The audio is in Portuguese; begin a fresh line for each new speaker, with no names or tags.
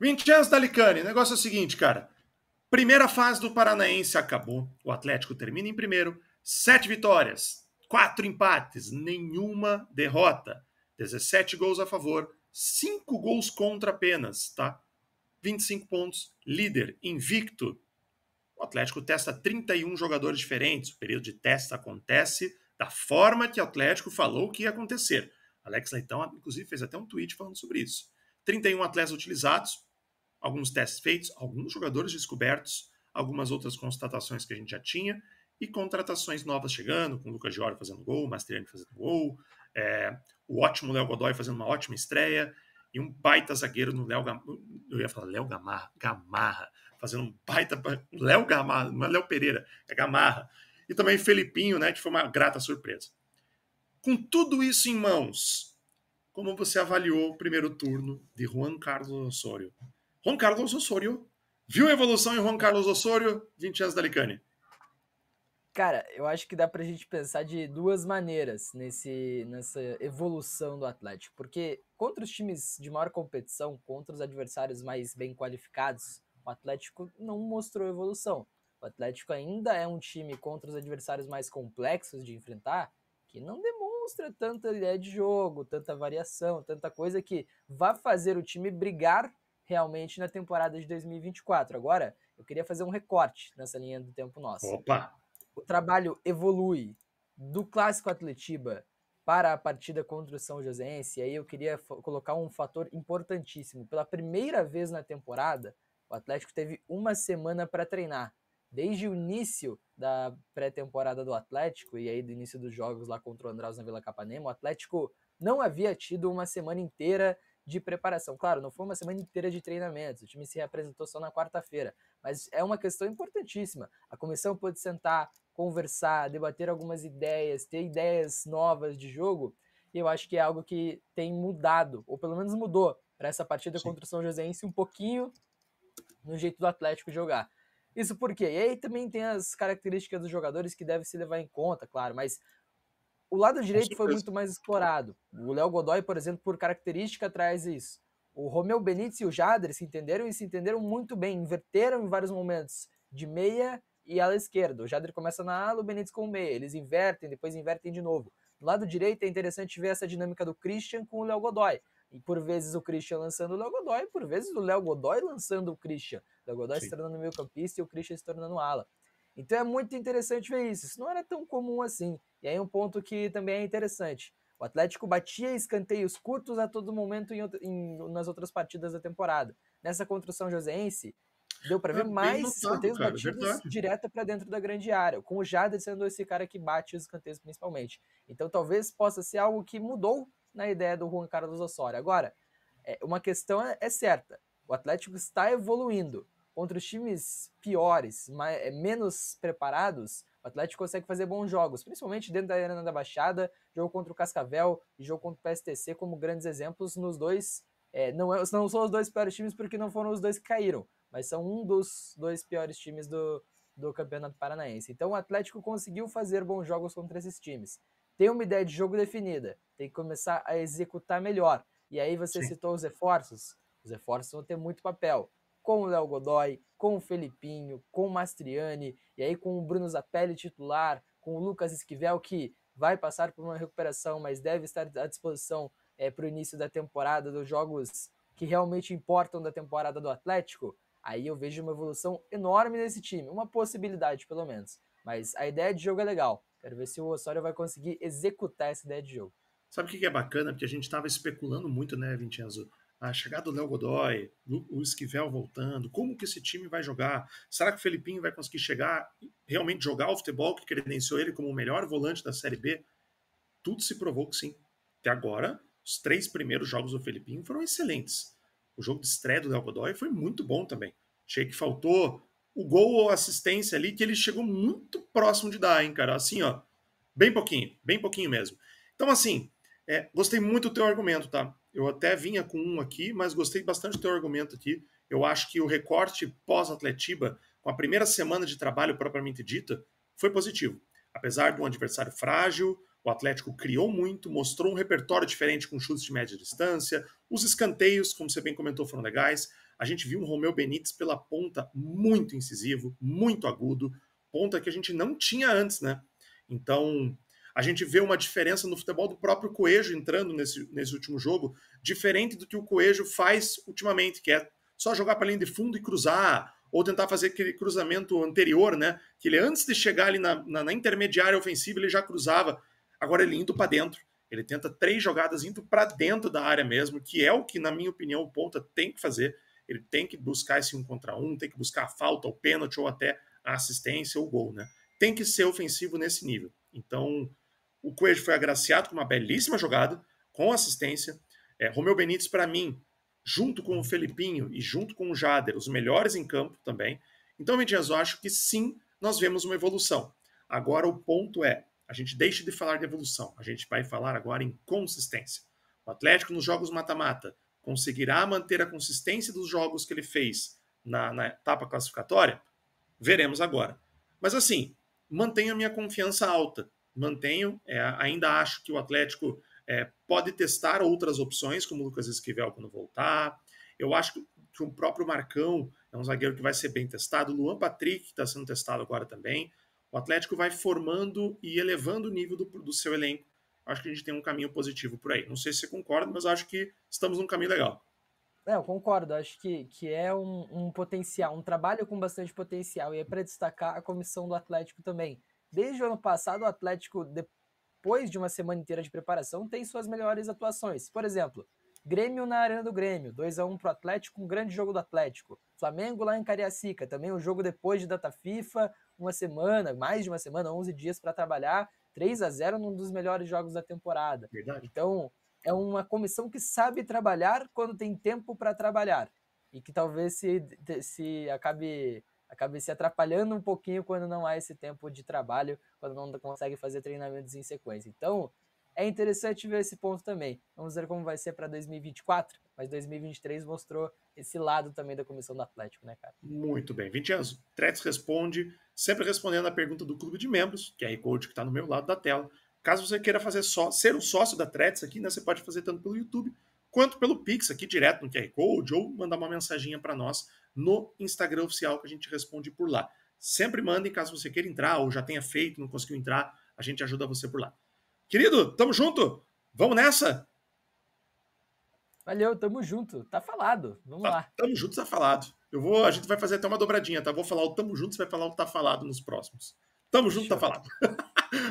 Vincenzo Dalicani, o negócio é o seguinte, cara. Primeira fase do Paranaense acabou. O Atlético termina em primeiro. Sete vitórias, quatro empates, nenhuma derrota. 17 gols a favor, cinco gols contra apenas, tá? 25 pontos, líder, invicto. O Atlético testa 31 jogadores diferentes. O período de testa acontece da forma que o Atlético falou que ia acontecer. Alex Leitão, inclusive, fez até um tweet falando sobre isso. 31 atletas utilizados, alguns testes feitos, alguns jogadores descobertos, algumas outras constatações que a gente já tinha e contratações novas chegando, com o Lucas Giori fazendo gol, Mastriani fazendo gol, é, o ótimo Léo Godoy fazendo uma ótima estreia e um baita zagueiro no Léo Gamarra, eu ia falar Léo Gamarra, Gamarra fazendo um baita, Léo Gamarra, não é Léo Pereira, é Gamarra, e também Felipinho, né, que foi uma grata surpresa. Com tudo isso em mãos, como você avaliou o primeiro turno de Juan Carlos Osório? Juan Carlos Osório. Viu a evolução em Juan Carlos Osório? 20 anos da Alicante.
Cara, eu acho que dá pra gente pensar de duas maneiras nesse, nessa evolução do Atlético. Porque contra os times de maior competição, contra os adversários mais bem qualificados, o Atlético não mostrou evolução. O Atlético ainda é um time contra os adversários mais complexos de enfrentar, que não demonstra tanta ideia de jogo, tanta variação, tanta coisa que vá fazer o time brigar realmente na temporada de 2024. Agora, eu queria fazer um recorte nessa linha do tempo nosso. Opa! O trabalho evolui do clássico Atletiba para a partida contra o São Joséense. E aí eu queria colocar um fator importantíssimo. Pela primeira vez na temporada, o Atlético teve uma semana para treinar. Desde o início da pré-temporada do Atlético, e aí do início dos jogos lá contra o Andraus na Vila Capanema, o Atlético não havia tido uma semana inteira de preparação. Claro, não foi uma semana inteira de treinamentos, o time se reapresentou só na quarta-feira, mas é uma questão importantíssima. A comissão pode sentar, conversar, debater algumas ideias, ter ideias novas de jogo, e eu acho que é algo que tem mudado, ou pelo menos mudou, para essa partida Sim. contra o São Joséense um pouquinho no jeito do Atlético jogar. Isso porque E aí também tem as características dos jogadores que deve se levar em conta, claro, mas o lado direito foi muito mais explorado. O Léo Godoy, por exemplo, por característica, traz isso. O Romeu Benítez e o Jader se entenderam e se entenderam muito bem, inverteram em vários momentos, de meia e ala esquerda. O Jader começa na ala, o Benítez com o meia. Eles invertem, depois invertem de novo. Do lado direito é interessante ver essa dinâmica do Christian com o Léo Godoy. E por vezes o Christian lançando o Léo Godoy, por vezes o Léo Godoy lançando o Christian. O Léo Godoy Sim. se tornando meio campista e o Christian se tornando ala. Então é muito interessante ver isso. Isso não era tão comum assim. E aí um ponto que também é interessante. O Atlético batia escanteios curtos a todo momento em, em, nas outras partidas da temporada. Nessa contra o São Joséense, deu para é ver é mais notado, escanteios cara, é batidos verdade. direto para dentro da grande área, com o Jada sendo esse cara que bate os escanteios principalmente. Então talvez possa ser algo que mudou na ideia do Juan Carlos Osório. Agora, é, uma questão é certa: o Atlético está evoluindo contra os times piores, mais, eh, menos preparados, o Atlético consegue fazer bons jogos, principalmente dentro da Arena da Baixada, jogo contra o Cascavel e jogo contra o PSTC, como grandes exemplos nos dois. É, não, é, não são os dois piores times porque não foram os dois que caíram, mas são um dos dois piores times do, do Campeonato Paranaense. Então o Atlético conseguiu fazer bons jogos contra esses times. Tem uma ideia de jogo definida, tem que começar a executar melhor. E aí você Sim. citou os reforços. Os reforços vão ter muito papel com o Léo Godoy, com o Felipinho, com o Mastriani, e aí com o Bruno Zapelli titular, com o Lucas Esquivel, que vai passar por uma recuperação, mas deve estar à disposição é, eh, para o início da temporada, dos jogos que realmente importam da temporada do Atlético. Aí eu vejo uma evolução enorme nesse time, uma possibilidade pelo menos. Mas a ideia de jogo é legal. Quero
ver se o Osório vai conseguir executar essa ideia de jogo. Sabe o que é bacana? Porque a gente estava especulando muito, né, Vincenzo? a ah, chegada do Léo Godoy, o Esquivel voltando, como que esse time vai jogar? Será que o Felipinho vai conseguir chegar, realmente jogar o futebol que credenciou ele como o melhor volante da Série B? Tudo se provou que sim. Até agora, os três primeiros jogos do Felipinho foram excelentes. O jogo de estreia do Léo Godoy foi muito bom também. Achei que faltou o gol ou assistência ali que ele chegou muito próximo de dar, hein, cara? Assim, ó, bem pouquinho, bem pouquinho mesmo. Então, assim, é, gostei muito do teu argumento, tá? Eu até vinha com um aqui, mas gostei bastante do teu argumento aqui. Eu acho que o recorte pós-Atletiba, com a primeira semana de trabalho propriamente dita, foi positivo. Apesar de um adversário frágil, o Atlético criou muito, mostrou um repertório diferente com chutes de média distância, os escanteios, como você bem comentou, foram legais. A gente viu um Romeu Benítez pela ponta muito incisivo, muito agudo, ponta que a gente não tinha antes, né? Então, a gente vê uma diferença no futebol do próprio Coelho entrando nesse, nesse último jogo, diferente do que o Coelho faz ultimamente, que é só jogar para linha de fundo e cruzar, ou tentar fazer aquele cruzamento anterior, né? Que ele, antes de chegar ali na, na, na intermediária ofensiva, ele já cruzava. Agora ele indo para dentro. Ele tenta três jogadas indo para dentro da área mesmo, que é o que, na minha opinião, o Ponta tem que fazer. Ele tem que buscar esse um contra um, tem que buscar a falta, o pênalti, ou até a assistência, ou o gol, né? Tem que ser ofensivo nesse nível. Então, o Coelho foi agraciado com uma belíssima jogada, com assistência. É, Romeu Benítez, para mim, junto com o Felipinho e junto com o Jader, os melhores em campo também. Então, Medias, eu acho que sim, nós vemos uma evolução. Agora, o ponto é: a gente deixa de falar de evolução, a gente vai falar agora em consistência. O Atlético, nos jogos mata-mata, conseguirá manter a consistência dos jogos que ele fez na, na etapa classificatória? Veremos agora. Mas, assim, mantenho a minha confiança alta mantenho. É, ainda acho que o Atlético é, pode testar outras opções, como o Lucas Esquivel quando voltar. Eu acho que, que o próprio Marcão é um zagueiro que vai ser bem testado. Luan Patrick está sendo testado agora também. O Atlético vai formando e elevando o nível do, do seu elenco. Acho que a gente tem um caminho positivo por aí. Não sei se você concorda, mas acho que estamos num caminho legal.
É, eu concordo. Acho que, que é um, um potencial, um trabalho com bastante potencial. E é para destacar a comissão do Atlético também Desde o ano passado, o Atlético, depois de uma semana inteira de preparação, tem suas melhores atuações. Por exemplo, Grêmio na Arena do Grêmio, 2 a 1 pro Atlético, um grande jogo do Atlético. Flamengo lá em Cariacica, também um jogo depois de data FIFA, uma semana, mais de uma semana, 11 dias para trabalhar, 3 a 0 num dos melhores jogos da temporada. Verdade. Então, é uma comissão que sabe trabalhar quando tem tempo para trabalhar e que talvez se, se acabe acabei se atrapalhando um pouquinho quando não há esse tempo de trabalho, quando não consegue fazer treinamentos em sequência. Então, é interessante ver esse ponto também. Vamos ver como vai ser para 2024, mas 2023 mostrou esse lado também da comissão do Atlético, né, cara?
Muito bem. anos Tretes responde, sempre respondendo a pergunta do clube de membros, que é a Code que está no meu lado da tela. Caso você queira fazer só ser um sócio da Tretes aqui, né, você pode fazer tanto pelo YouTube quanto pelo Pix aqui direto no QR Code ou mandar uma mensagem para nós no Instagram oficial que a gente responde por lá. Sempre mandem caso você queira entrar ou já tenha feito, não conseguiu entrar, a gente ajuda você por lá. Querido, tamo junto. Vamos nessa? Valeu, tamo junto. Tá falado. Vamos tá, lá. Tamo junto, tá falado. Eu vou, a gente vai fazer até uma dobradinha, tá? Vou falar o tamo junto, você vai falar o tá falado nos próximos. Tamo junto, tá falado.